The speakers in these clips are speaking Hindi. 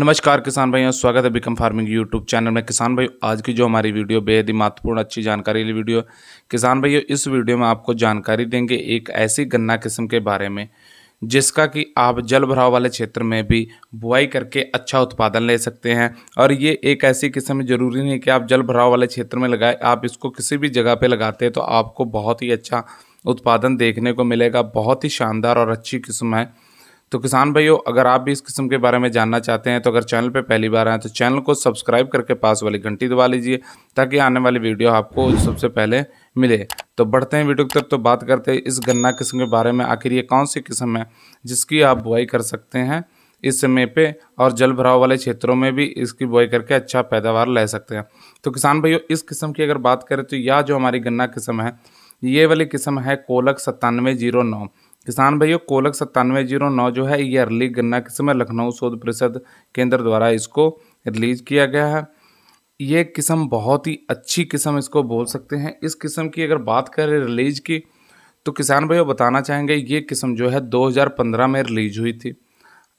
नमस्कार किसान भाइयों स्वागत है बिकम फार्मिंग यूट्यूब चैनल में किसान भाई आज की जो हमारी वीडियो बेहद ही महत्वपूर्ण अच्छी जानकारी वाली वीडियो किसान भाइयों इस वीडियो में आपको जानकारी देंगे एक ऐसी गन्ना किस्म के बारे में जिसका कि आप जल भराव वाले क्षेत्र में भी बुआई करके अच्छा उत्पादन ले सकते हैं और ये एक ऐसी किस्म ज़रूरी नहीं कि आप जल भराव वाले क्षेत्र में लगाए आप इसको किसी भी जगह पर लगाते हैं तो आपको बहुत ही अच्छा उत्पादन देखने को मिलेगा बहुत ही शानदार और अच्छी किस्म है तो किसान भाइयों अगर आप भी इस किस्म के बारे में जानना चाहते हैं तो अगर चैनल पर पहली बार आए तो चैनल को सब्सक्राइब करके पास वाली घंटी दबा लीजिए ताकि आने वाली वीडियो आपको सबसे पहले मिले तो बढ़ते हैं वीडियो की तरफ तो बात करते हैं इस गन्ना किस्म के बारे में आखिर ये कौन सी किस्म है जिसकी आप बुआई कर सकते हैं इस समय पे और जल भराव वाले क्षेत्रों में भी इसकी बुआई करके अच्छा पैदावार ले सकते हैं तो किसान भाइयों इस किस्म की अगर बात करें तो यह जो हमारी गन्ना किस्म है ये वाली किस्म है कोलक सत्तानवे जीरो नौ किसान भाइयों कोलक सत्तानवे जीरो नौ जो है ये अर्ली गन्ना किस्म है लखनऊ शोध परिषद केंद्र द्वारा इसको रिलीज किया गया है ये किस्म बहुत ही अच्छी किस्म इसको बोल सकते हैं इस किस्म की अगर बात करें रिलीज की तो किसान भाइयों बताना चाहेंगे ये किस्म जो है 2015 में रिलीज हुई थी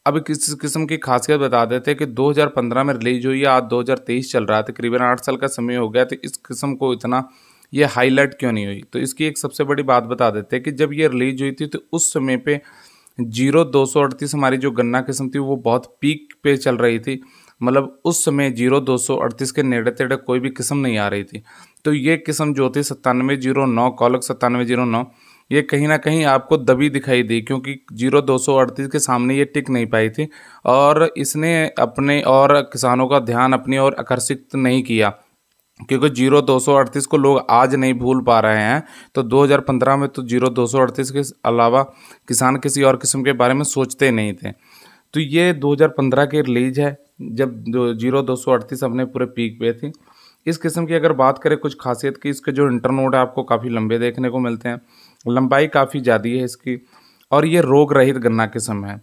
अब किस किस्म की खासियत बता देते हैं कि 2015 में रिलीज हुई है आज 2023 चल रहा है तकरीबन आठ साल का समय हो गया तो इस किस्म को इतना ये हाईलाइट क्यों नहीं हुई तो इसकी एक सबसे बड़ी बात बता देते हैं कि जब ये रिलीज हुई थी तो उस समय पे जीरो दो सौ अड़तीस हमारी जो गन्ना किस्म थी वो बहुत पीक पे चल रही थी मतलब उस समय जीरो दो सौ अड़तीस के नेड़े तेड़े कोई भी किस्म नहीं आ रही थी तो ये किस्म जो थी सत्तानवे जीरो नौ कॉलक सत्तानवे जीरो नौ ये कहीं ना कहीं आपको दबी दिखाई दी क्योंकि जीरो दो सौ अड़तीस के सामने ये टिक नहीं पाई थी और इसने अपने और किसानों का ध्यान अपनी ओर आकर्षित नहीं किया क्योंकि जीरो दो सौ अड़तीस को लोग आज नहीं भूल पा रहे हैं तो 2015 में तो जीरो दो सौ अड़तीस के अलावा किसान किसी और किस्म के बारे में सोचते नहीं थे तो ये 2015 की रिलीज है जब जीरो दो सौ अड़तीस अपने पूरे पीक पे थी इस किस्म की अगर बात करें कुछ खासियत की इसके जो इंटरनोड है आपको काफ़ी लंबे देखने को मिलते हैं लंबाई काफ़ी ज़्यादा है इसकी और ये रोग रहित गन्ना किस्म है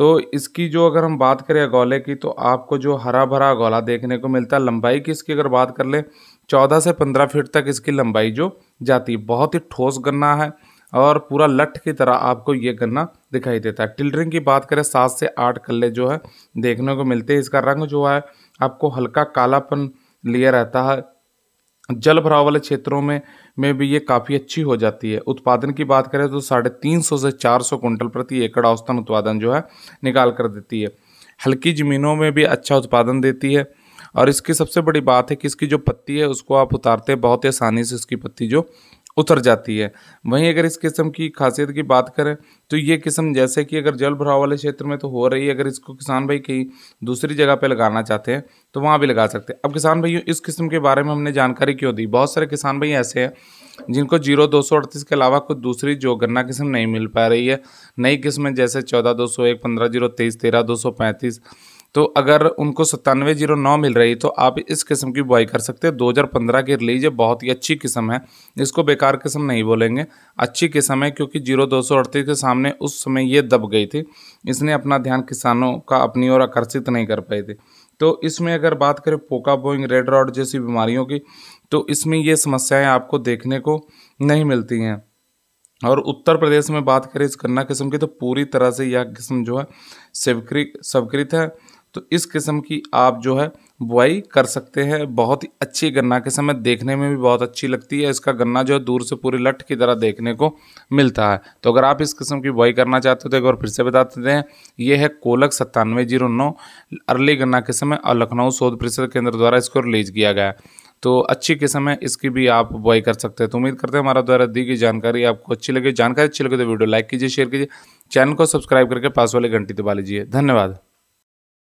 तो इसकी जो अगर हम बात करें अगोले की तो आपको जो हरा भरा अगोला देखने को मिलता है लंबाई की इसकी अगर बात कर लें चौदह से पंद्रह फीट तक इसकी लंबाई जो जाती है बहुत ही ठोस गन्ना है और पूरा लठ की तरह आपको ये गन्ना दिखाई देता है टिल्डरिंग की बात करें सात से आठ कल्ले जो है देखने को मिलते हैं इसका रंग जो है आपको हल्का कालापन लिए रहता है जल भराव वाले क्षेत्रों में में भी ये काफ़ी अच्छी हो जाती है उत्पादन की बात करें तो साढ़े तीन सौ से चार सौ कुंटल प्रति एकड़ औसतन उत्पादन जो है निकाल कर देती है हल्की ज़मीनों में भी अच्छा उत्पादन देती है और इसकी सबसे बड़ी बात है कि इसकी जो पत्ती है उसको आप उतारते बहुत ही आसानी से इसकी पत्ती जो उतर जाती है वहीं अगर इस किस्म की खासियत की बात करें तो ये किस्म जैसे कि अगर जल भराव वाले क्षेत्र में तो हो रही है अगर इसको किसान भाई कहीं दूसरी जगह पे लगाना चाहते हैं तो वहाँ भी लगा सकते हैं अब किसान भाइयों इस किस्म के बारे में हमने जानकारी क्यों दी बहुत सारे किसान भाई ऐसे हैं जिनको जीरो दो सौ अड़तीस के अलावा कोई दूसरी जो गन्ना किस्म नहीं मिल पा रही है नई किस्में जैसे चौदह दो सौ एक पंद्रह जीरो तेईस तेरह दो सौ पैंतीस तो अगर उनको सत्तानवे जीरो नौ मिल रही तो आप इस किस्म की बुआई कर सकते हैं पंद्रह की रिलीज है बहुत ही अच्छी किस्म है इसको बेकार किस्म नहीं बोलेंगे अच्छी किस्म है क्योंकि जीरो दो सौ अड़तीस के सामने उस समय ये दब गई थी इसने अपना ध्यान किसानों का अपनी ओर आकर्षित नहीं कर पाई थी तो इसमें अगर बात करें पोका बोइंग रेड रॉड जैसी बीमारियों की तो इसमें ये समस्याएँ आपको देखने को नहीं मिलती हैं और उत्तर प्रदेश में बात करें इस गन्ना किस्म की तो पूरी तरह से यह किस्म जो है स्वीकृत स्वीकृत है तो इस किस्म की आप जो है बुआई कर सकते हैं बहुत ही अच्छी गन्ना के समय देखने में भी बहुत अच्छी लगती है इसका गन्ना जो है दूर से पूरी लट की तरह देखने को मिलता है तो अगर आप इस किस्म की बुआई करना चाहते हो तो एक बार फिर से बता देते हैं ये है कोलक सत्तानवे जीरो नौ अर्ली गन्ना के समय और लखनऊ शोध परिषद केंद्र द्वारा इसको रिलीज किया गया तो अच्छी किस्म है इसकी भी आप बुआई कर सकते हैं तो उम्मीद करते हैं हमारा द्वारा दी गई जानकारी आपको अच्छी लगे जानकारी अच्छी लगे तो वीडियो लाइक कीजिए शेयर कीजिए चैनल को सब्सक्राइब करके पास वाले घंटी दबा लीजिए धन्यवाद